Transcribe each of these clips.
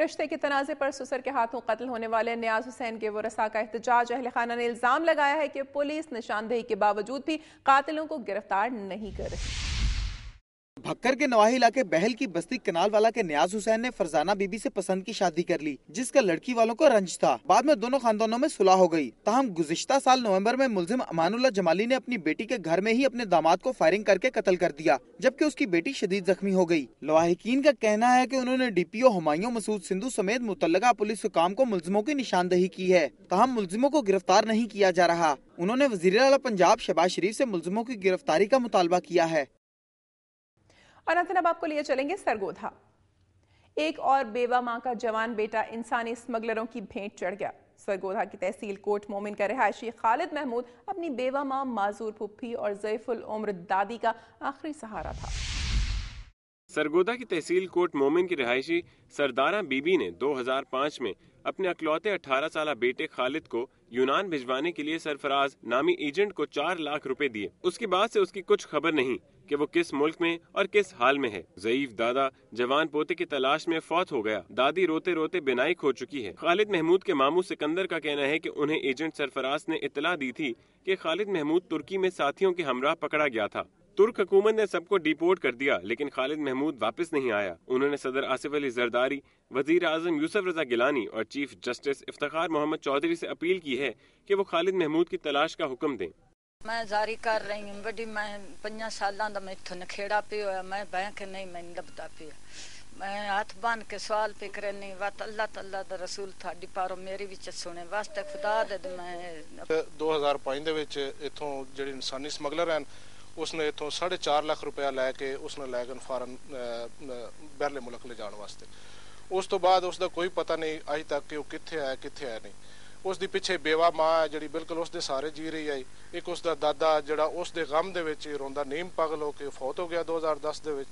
रिश्ते के तनाजे पर सुसर के हाथों कत्ल होने वाले न्याज हुसैन के वसा का एहतजाज अहल खाना ने इल्ज़ाम लगाया है कि पुलिस निशानदेही के बावजूद भी कातिलों को गिरफ्तार नहीं कर रही भक्कर के नवाही इलाके बहल की बस्ती कनाल वाला के न्याज हुसैन ने फरजाना बीबी से पसंद की शादी कर ली जिसका लड़की वालों को रंज था बाद में दोनों खानदानों में सुलह हो गई तहम गुजश्ता साल नवंबर में मुलजिम अमानुल्ला जमाली ने अपनी बेटी के घर में ही अपने दामाद को फायरिंग करके कत्ल कर दिया जबकि उसकी बेटी शदीद जख्मी हो गयी लवाहिकीन का कहना है की उन्होंने D P O Humayun Masood Sindhu समेत मुतल पुलिस हुकाम को मुलजमों की निशानदही की है तहम मुलजिमों को गिरफ्तार नहीं किया जा रहा उन्होंने वजीर पंजाब शबाज शरीफ ऐसी मुलजमों की गिरफ्तारी का मुतालबा किया है अंतिम अब आपको लिए चलेंगे सरगोधा एक और बेवा मां का जवान बेटा इंसानी स्मगलरों की भेंट चढ़ गया सरगोधा की तहसील कोट मोमिन का रहायशी खालिद महमूद अपनी बेवा मां माजूर पुप्पी और जैफुल उम्र दादी का आखिरी सहारा था सरगोदा की तहसील कोट मोमिन की रिहायशी सरदारा बीबी ने 2005 में अपने अकलौते 18 साल बेटे खालिद को यूनान भिजवाने के लिए सरफराज नामी एजेंट को चार लाख रुपए दिए उसके बाद से उसकी कुछ खबर नहीं कि वो किस मुल्क में और किस हाल में है जयीफ दादा जवान पोते की तलाश में फौत हो गया दादी रोते रोते बिनाई खो चुकी है खालिद महमूद के मामू सिकंदर का कहना है कि उन्हें एजेंट सरफराज ने इतला दी थी कि खालिद महमूद तुर्की में साथियों के हमरा पकड़ा गया था तुर्क हुकूमत ने सबको डिपोर्ट कर दिया लेकिन खालिद महमूद वापस नहीं आया उन्होंने सदर आसिफ अली जरदारी वजीर आजम यूसफ रजा गिलानी और चीफ जस्टिस इफ्तार मोहम्मद चौधरी ऐसी अपील की है की वो खालिद महमूद की तलाश का हुक्म दें मैं जारी कर रही हूँ बड़ी मैं पंजा साल मैं इतों नखेड़ा पे होया मैं बह के नहीं मैं लभदा पे मैं हाथ बन के सवाल पे करनी वत तो अल्लाह तला दा रसूल थी पारो मेरी भी चुने वास्ते खुदा दे मैं 2005 ਦੇ ਵਿੱਚ ਇਥੋਂ ਜਿਹੜੇ ਇਨਸਾਨੀ ਸਮਗਲਰ ਹਨ ਉਸਨੇ ਇਥੋਂ 4.5 ਲੱਖ ਰੁਪਇਆ ਲੈ ਕੇ ਉਸਨੇ ਲੈਗਨ ਫਾਰਨ ਬਰਲੇ ਮੁਲਕ ਲੈ ਜਾਣ ਵਾਸਤੇ ਉਸ ਤੋਂ ਬਾਅਦ ਉਸ ਦਾ ਕੋਈ ਪਤਾ ਨਹੀਂ ਅਜੇ ਤੱਕ ਕਿ ਉਹ ਕਿੱਥੇ ਆਇਆ ਕਿੱਥੇ ਆਇਆ ਨਹੀਂ ਉਸ ਦੀ ਪਿੱਛੇ ਬੇਵਾ ਮਾਂ ਜਿਹੜੀ ਬਿਲਕੁਲ ਉਸ ਦੇ ਸਾਰੇ ਜੀ ਰਹੀ ਹੈ ਇੱਕ ਉਸ ਦਾ ਦਾਦਾ ਜਿਹੜਾ ਉਸ ਦੇ ਗਮ ਦੇ ਵਿੱਚ ਰੋਂਦਾ ਨੀਮ ਪਾਗਲ ਹੋ ਕੇ ਫੌਤ ਹੋ ਗਿਆ 2010 ਦੇ ਵਿੱਚ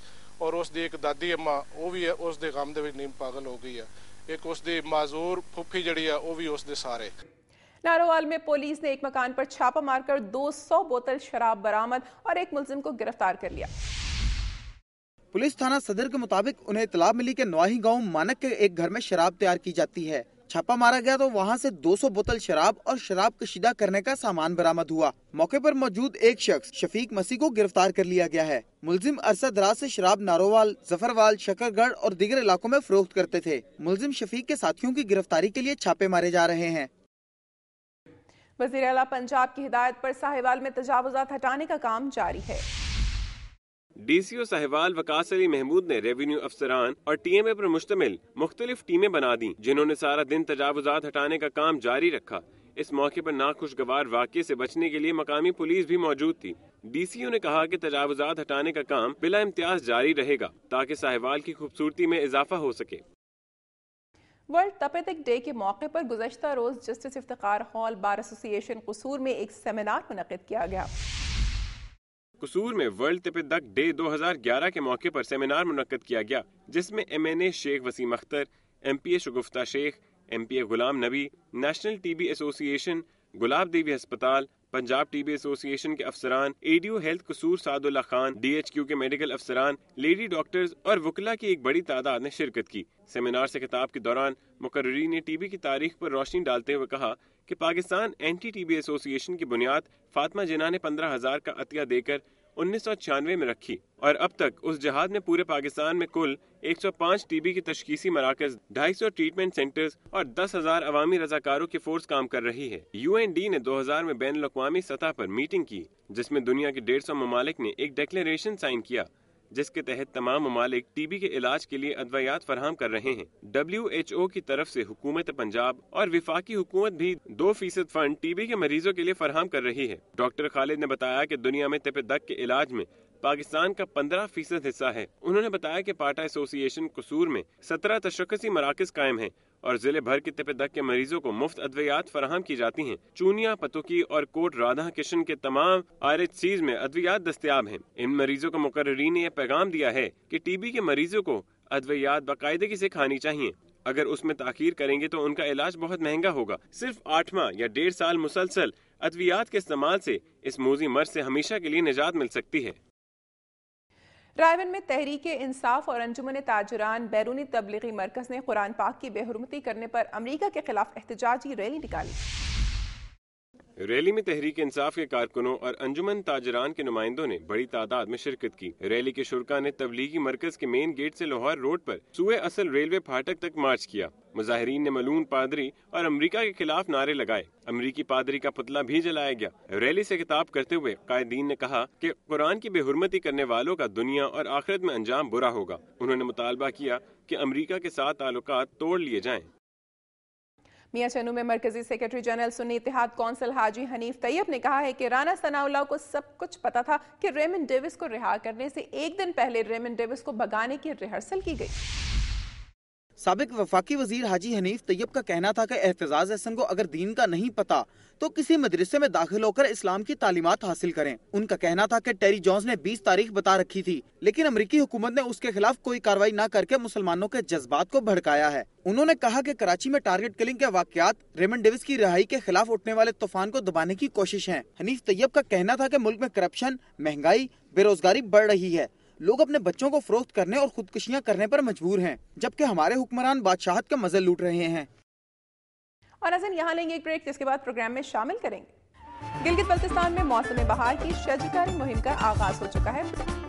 ਔਰ ਉਸ ਦੀ ਇੱਕ ਦਾਦੀ ਅਮਾ ਉਹ ਵੀ ਉਸ ਦੇ ਗਮ ਦੇ ਵਿੱਚ ਨੀਮ ਪਾਗਲ ਹੋ ਗਈ ਹੈ ਇੱਕ ਉਸ ਦੀ ਮਾਜ਼ੂਰ ਫੁੱਫੀ ਜਿਹੜੀ ਆ ਉਹ ਵੀ ਉਸ ਦੇ ਸਾਰੇ नारोवाल में पुलिस ने एक मकान पर छापा मारकर 200 बोतल शराब बरामद और एक मुलजिम को गिरफ्तार कर लिया पुलिस थाना सदर के मुताबिक उन्हें इतला मिली के नवाही गांव मानक के एक घर में शराब तैयार की जाती है छापा मारा गया तो वहां से 200 बोतल शराब और शराब कशीदा करने का सामान बरामद हुआ मौके पर मौजूद एक शख्स शफीक मसी को गिरफ्तार कर लिया गया है मुलजिम अरसा दराज से शराब नारोवाल जफरवाल शकरगढ़ और दीगर इलाकों में फरोख्त करते थे मुलजिम शफीक के साथियों की गिरफ्तारी के लिए छापे मारे जा रहे हैं वजीर अला पंजाब की हिदायत पर साहिवाल में तजावजात हटाने का काम जारी है डीसीओ साहिवाल वकास अली महमूद ने रेवेन्यू अफसरान और टीएमए पर मुश्तमिल मुख्तलिफ टीमें बना दी जिन्होंने सारा दिन तजावजात हटाने का काम जारी रखा इस मौके पर नाखुशगवार वाक़े से बचने के लिए मकामी पुलिस भी मौजूद थी डीसीओ ने कहा कि तजावजात हटाने का काम बिला इम्तियाज जारी रहेगा ताकि साहिवाल की खूबसूरती में इजाफा हो सके वर्ल्ड तपेदिक डे के मौके पर गुजशत रोज़ justice Iftikhar hall bar association Kasur में एक सेमिनार मुनद किया गया कसूर में वर्ल्ड तपेदक डे 2011 के मौके पर सेमिनार मुनद किया गया जिसमें M N A Sheikh Waseem Akhtar M P A Shagufta Sheikh M P A Ghulam Nabi national T B association Gulab Devi अस्पताल पंजाब टीबी एसोसिएशन के अफसरान ADO health Kasur Sadullah Khan DHQ के मेडिकल अफसरान लेडी डॉक्टर्स और वकला की एक बड़ी तादाद ने शिरकत की सेमिनार से खिताब के दौरान मुकर्री ने टीबी की तारीख पर रोशनी डालते हुए कहा कि पाकिस्तान एंटी टीबी एसोसिएशन की बुनियाद फातमा जिना ने पंद्रह हजार का अतिया देकर उन्नीस में रखी और अब तक उस जहाज में पूरे पाकिस्तान में कुल 105 टीबी की तशखीसी मराकज 250 ट्रीटमेंट सेंटर्स और 10,000 अवामी रजाकारों की फोर्स काम कर रही है डी ने 2000 में बैन अवी सतह पर मीटिंग की जिसमें दुनिया के 150 ममालिक ने एक डेक्लेन साइन किया जिसके तहत तमाम ममालिक टीबी के इलाज के लिए अद्वियात फराहम कर रहे हैं डब्ल्यू एच ओ की तरफ ऐसी हुकूमत पंजाब और विफाकी हुकूमत भी दो फीसद फंड टीबी के मरीजों के लिए फराहम कर रही है डॉक्टर खालिद ने बताया की दुनिया में तपेदक के इलाज में पाकिस्तान का पंद्रह फीसद हिस्सा है उन्होंने बताया कि पाटा एसोसिएशन कसूर में सत्रह तशकसी मराकज कायम हैं और जिले भर के तिपे दक के मरीजों को मुफ्त अद्वियात फराहम की जाती हैं चूनिया पतुकी और कोट राधा किशन के तमाम आर एच सीज में अद्वियात दस्तियाब हैं इन मरीजों को मुकर्री ने यह पैगाम दिया है कि टीबी के मरीजों को अद्वियात बाकायदगी से खानी चाहिए अगर उसमें ताखिर करेंगे तो उनका इलाज बहुत महंगा होगा सिर्फ आठवां या डेढ़ साल मुसलसल अद्वियात के इस्तेमाल से इस मोजी मर्ज से हमेशा के लिए निजात मिल सकती है रायवन में तहरीक इंसाफ और अंजुमन ताजरान बैरूनी तबलीगी मरकज़ ने कुरान पाक की बेहरमती करने पर अमरीका के खिलाफ एहतजाजी रैली निकाली रैली में तहरीक इंसाफ के कारकुनों और अंजुमन ताजरान के नुमाइंदों ने बड़ी तादाद में शिरकत की रैली के शुरा ने तबलीगी मरकज के मेन गेट ऐसी लाहौर रोड आरोप सुबह असल रेलवे फाटक तक मार्च किया मुजाहरीन ने मलून पादरी और अमरीका के खिलाफ नारे लगाए अमरीकी पादरी का पुतला भी जलाया गया रैली ऐसी खिताब करते हुए कायदीन ने कहा की कुरान की बेहरमती करने वालों का दुनिया और आखिरत में अंजाम बुरा होगा उन्होंने मुतालबा किया कि अमरीका के साथ ताल्लुक तोड़ लिए जाए मियाँ चनू में मरकजी secretary general Sunni Ittehad council Haji Hanif Tayyab ने कहा है कि राना सनाउल्ला को सब कुछ पता था कि रेमन डेविस को रिहा करने से एक दिन पहले रेमन डेविस को भगाने की रिहर्सल की गई सबक वफाकी वजीर हाजी हनीफ तैयब का कहना था कि एहतजाज अहसन को अगर दीन का नहीं पता तो किसी मदरसे में दाखिल होकर इस्लाम की तालीमत हासिल करें उनका कहना था कि टेरी जॉन्स ने 20 तारीख बता रखी थी लेकिन अमरीकी हुकूमत ने उसके खिलाफ कोई कार्रवाई न करके मुसलमानों के जज्बात को भड़काया है उन्होंने कहा कि कराची में टारगेट किलिंग के वाकत रेमन डेविस की रिहाई के खिलाफ उठने वाले तूफान को दबाने की कोशिश है हनीफ तैयब का कहना था की मुल्क में करप्शन महंगाई बेरोजगारी बढ़ रही है लोग अपने बच्चों को फरोख्त करने और खुदकुशियां करने पर मजबूर हैं जबकि हमारे हुक्मरान बादशाहत का मजल लूट रहे हैं और अजन यहाँ लेंगे एक ब्रेक जिसके बाद प्रोग्राम में शामिल करेंगे गिलगित बल्तिस्तान में मौसम बहार की शजकारी मुहिम का आगाज हो चुका है